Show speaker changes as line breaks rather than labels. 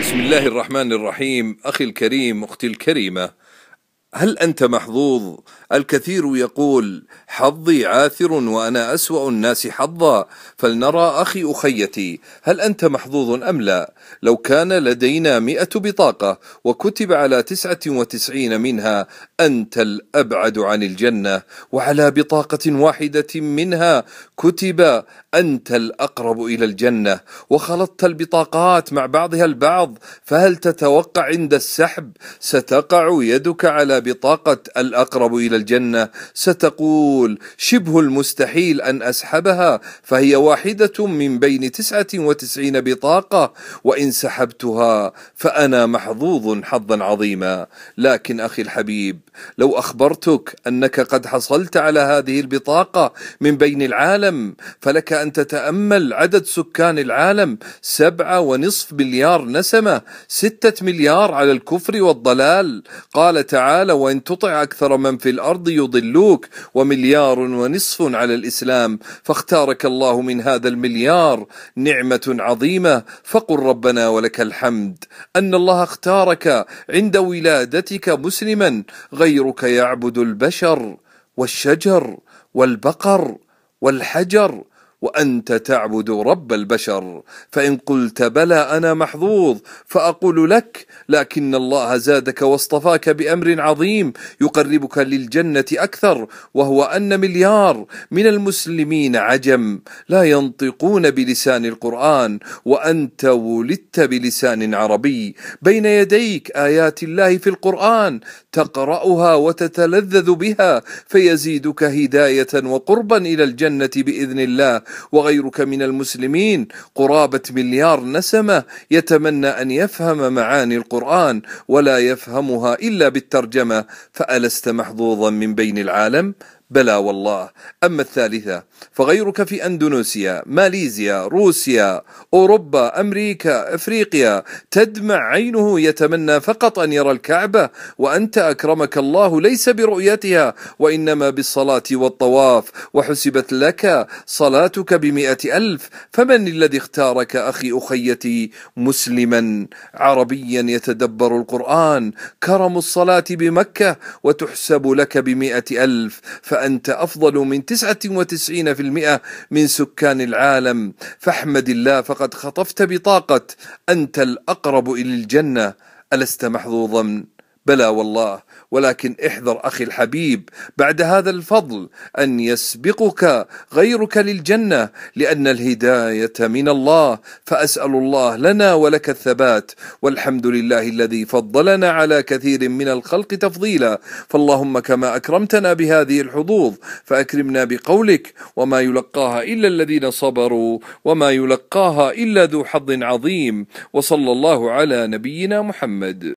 بسم الله الرحمن الرحيم أخي الكريم أختي الكريمة هل أنت محظوظ؟ الكثير يقول حظي عاثر وأنا أسوأ الناس حظا فلنرى أخي أخيتي هل أنت محظوظ أم لا؟ لو كان لدينا مئة بطاقة وكتب على تسعة وتسعين منها أنت الأبعد عن الجنة وعلى بطاقة واحدة منها كتب أنت الأقرب إلى الجنة وخلطت البطاقات مع بعضها البعض فهل تتوقع عند السحب ستقع يدك على بطاقة الأقرب إلى الجنة ستقول شبه المستحيل أن أسحبها فهي واحدة من بين تسعة وتسعين بطاقة وإن سحبتها فأنا محظوظ حظا عظيما لكن أخي الحبيب لو أخبرتك أنك قد حصلت على هذه البطاقة من بين العالم فلك أن تتأمل عدد سكان العالم سبعة ونصف مليار نسمة ستة مليار على الكفر والضلال قال تعالى تعالى وإن تطع أكثر من في الأرض يضلوك ومليار ونصف على الإسلام فاختارك الله من هذا المليار نعمة عظيمة فقل ربنا ولك الحمد أن الله اختارك عند ولادتك مسلما غيرك يعبد البشر والشجر والبقر والحجر وأنت تعبد رب البشر فإن قلت بلى أنا محظوظ فأقول لك لكن الله زادك واصطفاك بأمر عظيم يقربك للجنة أكثر وهو أن مليار من المسلمين عجم لا ينطقون بلسان القرآن وأنت ولدت بلسان عربي بين يديك آيات الله في القرآن تقرأها وتتلذذ بها فيزيدك هداية وقربا إلى الجنة بإذن الله وغيرك من المسلمين قرابة مليار نسمة يتمنى أن يفهم معاني القرآن ولا يفهمها إلا بالترجمة فألست محظوظا من بين العالم؟ بلى والله أما الثالثة فغيرك في أندونيسيا ماليزيا روسيا أوروبا أمريكا أفريقيا تدمع عينه يتمنى فقط أن يرى الكعبة وأنت أكرمك الله ليس برؤيتها وإنما بالصلاة والطواف وحسبت لك صلاتك بمئة ألف فمن الذي اختارك أخي أخيتي مسلما عربيا يتدبر القرآن كرم الصلاة بمكة وتحسب لك بمئة ألف فأنت أفضل من 99% من سكان العالم فاحمد الله فقد خطفت بطاقة أنت الأقرب إلى الجنة ألست محظوظا بلى والله ولكن احذر اخي الحبيب بعد هذا الفضل ان يسبقك غيرك للجنه لان الهدايه من الله فاسال الله لنا ولك الثبات والحمد لله الذي فضلنا على كثير من الخلق تفضيلا فاللهم كما اكرمتنا بهذه الحظوظ فاكرمنا بقولك وما يلقاها الا الذين صبروا وما يلقاها الا ذو حظ عظيم وصلى الله على نبينا محمد